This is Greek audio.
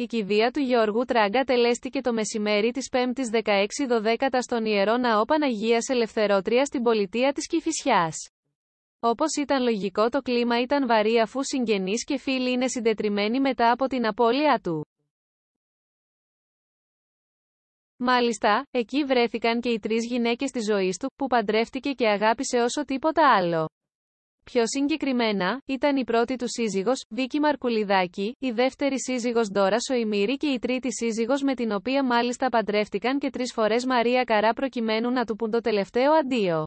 Η κηδεία του Γεωργού Τράγκα τελέστηκε το μεσημέρι της 5 η 16 12 στον Ιερό Ναό Παναγίας Ελευθερότρια στην πολιτεία της Κηφισιάς. Όπως ήταν λογικό το κλίμα ήταν βαρύ αφού συγγενείς και φίλοι είναι συντετριμένοι μετά από την απώλειά του. Μάλιστα, εκεί βρέθηκαν και οι τρεις γυναίκες της ζωής του, που παντρεύτηκε και αγάπησε όσο τίποτα άλλο. Πιο συγκεκριμένα, ήταν η πρώτη του σύζυγος, Βίκη Μαρκουλιδάκη, η δεύτερη σύζυγος Ντόρα Σοημίρη και η τρίτη σύζυγος με την οποία μάλιστα παντρεύτηκαν και τρεις φορές Μαρία Καρά προκειμένου να του πουν το τελευταίο αντίο.